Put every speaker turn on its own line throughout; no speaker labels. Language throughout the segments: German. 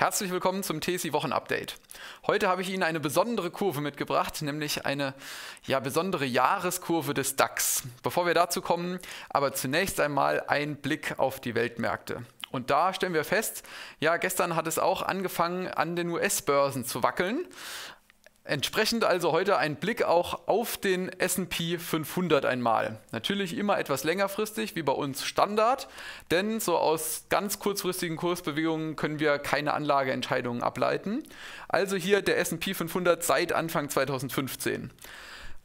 Herzlich willkommen zum TSI Wochenupdate. Heute habe ich Ihnen eine besondere Kurve mitgebracht, nämlich eine ja, besondere Jahreskurve des DAX. Bevor wir dazu kommen, aber zunächst einmal ein Blick auf die Weltmärkte. Und da stellen wir fest, ja, gestern hat es auch angefangen, an den US-Börsen zu wackeln. Entsprechend also heute ein Blick auch auf den SP 500 einmal. Natürlich immer etwas längerfristig, wie bei uns Standard, denn so aus ganz kurzfristigen Kursbewegungen können wir keine Anlageentscheidungen ableiten. Also hier der SP 500 seit Anfang 2015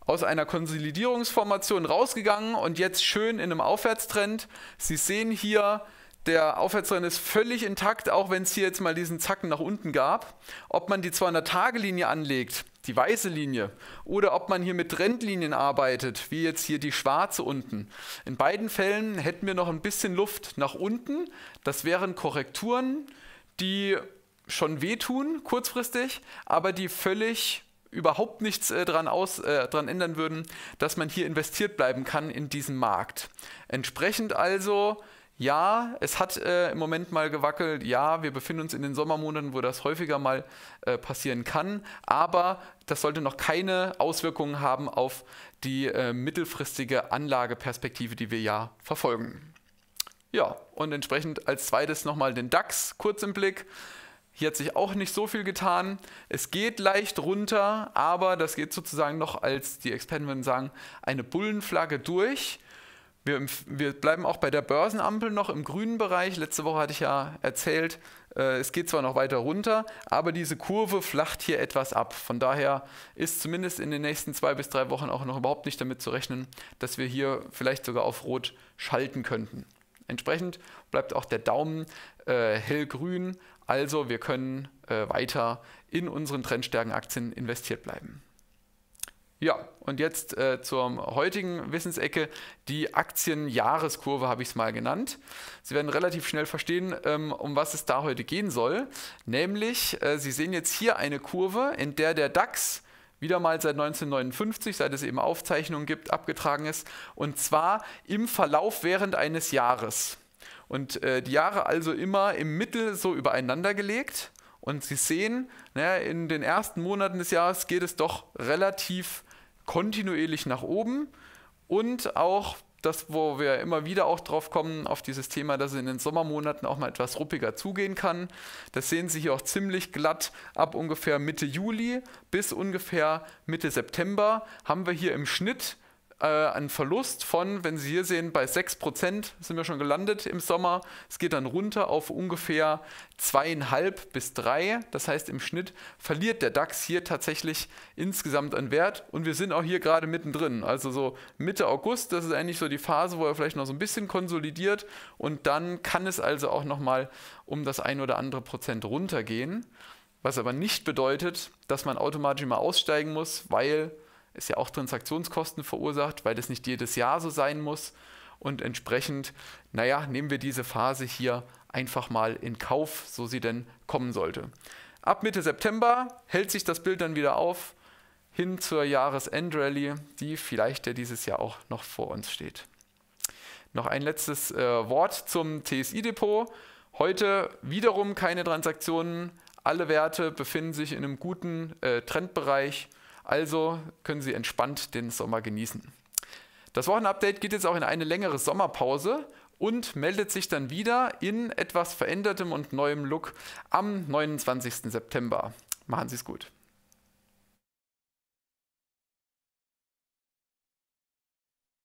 aus einer Konsolidierungsformation rausgegangen und jetzt schön in einem Aufwärtstrend. Sie sehen hier, der Aufwärtstrend ist völlig intakt, auch wenn es hier jetzt mal diesen Zacken nach unten gab. Ob man die 200-Tage-Linie anlegt, die weiße Linie, oder ob man hier mit Trendlinien arbeitet, wie jetzt hier die schwarze unten. In beiden Fällen hätten wir noch ein bisschen Luft nach unten. Das wären Korrekturen, die schon wehtun kurzfristig, aber die völlig überhaupt nichts äh, dran, äh, ändern würden, dass man hier investiert bleiben kann in diesem Markt. Entsprechend also ja, es hat äh, im Moment mal gewackelt. Ja, wir befinden uns in den Sommermonaten, wo das häufiger mal äh, passieren kann. Aber das sollte noch keine Auswirkungen haben auf die äh, mittelfristige Anlageperspektive, die wir ja verfolgen. Ja, und entsprechend als zweites nochmal den DAX kurz im Blick. Hier hat sich auch nicht so viel getan. Es geht leicht runter, aber das geht sozusagen noch als die Experten würden sagen, eine Bullenflagge durch. Wir, wir, bleiben auch bei der Börsenampel noch im grünen Bereich. Letzte Woche hatte ich ja erzählt, äh, es geht zwar noch weiter runter, aber diese Kurve flacht hier etwas ab. Von daher ist zumindest in den nächsten zwei bis drei Wochen auch noch überhaupt nicht damit zu rechnen, dass wir hier vielleicht sogar auf Rot schalten könnten. Entsprechend bleibt auch der Daumen äh, hellgrün, also wir können äh, weiter in unseren Trendstärkenaktien investiert bleiben. Ja, und jetzt äh, zur heutigen Wissensecke. Die Aktienjahreskurve habe ich es mal genannt. Sie werden relativ schnell verstehen, ähm, um was es da heute gehen soll. Nämlich, äh, Sie sehen jetzt hier eine Kurve, in der der DAX wieder mal seit 1959, seit es eben Aufzeichnungen gibt, abgetragen ist. Und zwar im Verlauf während eines Jahres. Und äh, die Jahre also immer im Mittel so übereinander gelegt. Und Sie sehen, na, in den ersten Monaten des Jahres geht es doch relativ kontinuierlich nach oben und auch das, wo wir immer wieder auch drauf kommen, auf dieses Thema, dass es in den Sommermonaten auch mal etwas ruppiger zugehen kann. Das sehen Sie hier auch ziemlich glatt. Ab ungefähr Mitte Juli bis ungefähr Mitte September haben wir hier im Schnitt äh, einen Verlust von, wenn Sie hier sehen, bei 6% sind wir schon gelandet im Sommer. Es geht dann runter auf ungefähr 2,5 bis 3. Das heißt, im Schnitt verliert der DAX hier tatsächlich insgesamt an Wert. Und wir sind auch hier gerade mittendrin. Also so Mitte August, das ist eigentlich so die Phase, wo er vielleicht noch so ein bisschen konsolidiert. Und dann kann es also auch nochmal um das ein oder andere Prozent runtergehen. Was aber nicht bedeutet, dass man automatisch mal aussteigen muss, weil ist ja auch Transaktionskosten verursacht, weil das nicht jedes Jahr so sein muss. Und entsprechend, naja, nehmen wir diese Phase hier einfach mal in Kauf, so sie denn kommen sollte. Ab Mitte September hält sich das Bild dann wieder auf hin zur Jahresendrallye, die vielleicht ja dieses Jahr auch noch vor uns steht. Noch ein letztes äh, Wort zum TSI-Depot. Heute wiederum keine Transaktionen. Alle Werte befinden sich in einem guten äh, Trendbereich. Also können Sie entspannt den Sommer genießen. Das Wochenupdate geht jetzt auch in eine längere Sommerpause und meldet sich dann wieder in etwas verändertem und neuem Look am 29. September. Machen Sie es gut.